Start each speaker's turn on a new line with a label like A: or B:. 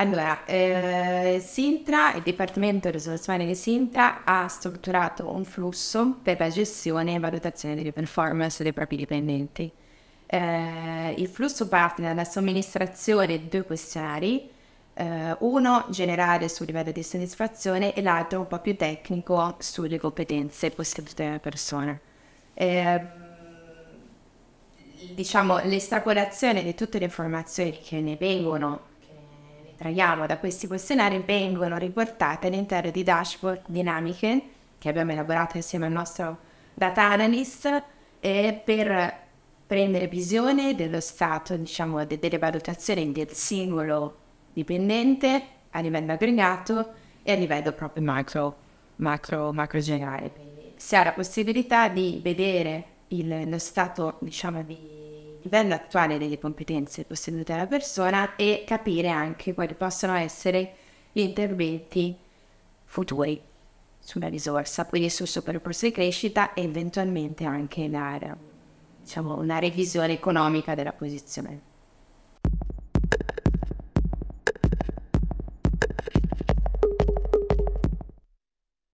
A: Allora, eh, Sintra, il Dipartimento di Risoluzione di Sintra ha strutturato un flusso per la gestione e valutazione delle performance dei propri dipendenti. Eh, il flusso parte dalla somministrazione di due questionari, eh, uno generale sul livello di soddisfazione e l'altro un po' più tecnico sulle competenze possedute dalla persona. Eh, diciamo, l'estrapolazione di tutte le informazioni che ne vengono traiamo da questi questionari vengono riportate all'interno di dashboard dinamiche che abbiamo elaborato insieme al nostro data analyst per prendere visione dello stato, diciamo, de- delle valutazioni del singolo dipendente a livello aggregato e a livello proprio macro, macro, macro generale. Si ha la possibilità di vedere il, lo stato, diciamo, di livello attuale delle competenze possedute dalla persona e capire anche quali possono essere gli interventi futuri sulla risorsa, quindi sul suo percorso di crescita e eventualmente anche la, diciamo, una revisione economica della posizione.